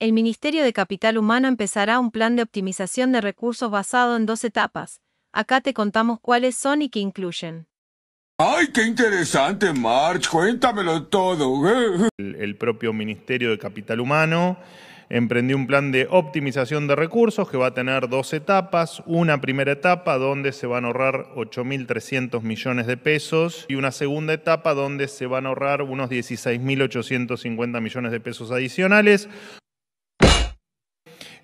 el Ministerio de Capital Humano empezará un plan de optimización de recursos basado en dos etapas. Acá te contamos cuáles son y qué incluyen. ¡Ay, qué interesante, March! Cuéntamelo todo. El, el propio Ministerio de Capital Humano emprendió un plan de optimización de recursos que va a tener dos etapas. Una primera etapa donde se van a ahorrar 8.300 millones de pesos y una segunda etapa donde se van a ahorrar unos 16.850 millones de pesos adicionales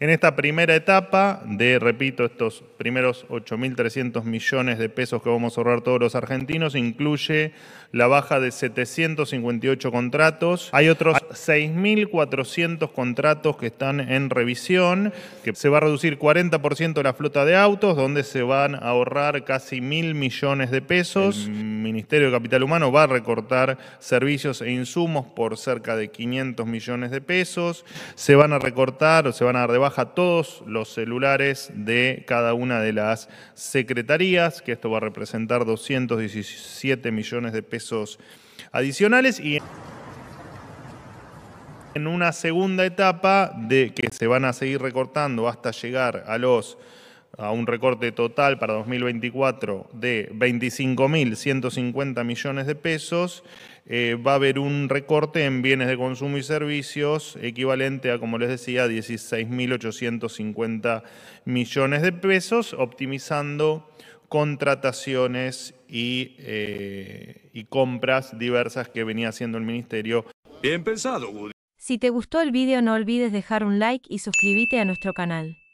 en esta primera etapa de, repito, estos primeros 8.300 millones de pesos que vamos a ahorrar todos los argentinos, incluye la baja de 758 contratos. Hay otros 6.400 contratos que están en revisión, que se va a reducir 40% la flota de autos, donde se van a ahorrar casi mil millones de pesos. Ministerio de Capital Humano va a recortar servicios e insumos por cerca de 500 millones de pesos. Se van a recortar o se van a dar de baja todos los celulares de cada una de las secretarías, que esto va a representar 217 millones de pesos adicionales. Y en una segunda etapa de que se van a seguir recortando hasta llegar a los a un recorte total para 2024 de 25.150 millones de pesos, eh, va a haber un recorte en bienes de consumo y servicios equivalente a, como les decía, 16.850 millones de pesos, optimizando contrataciones y, eh, y compras diversas que venía haciendo el Ministerio. Bien pensado, Si te gustó el video no olvides dejar un like y suscríbete a nuestro canal.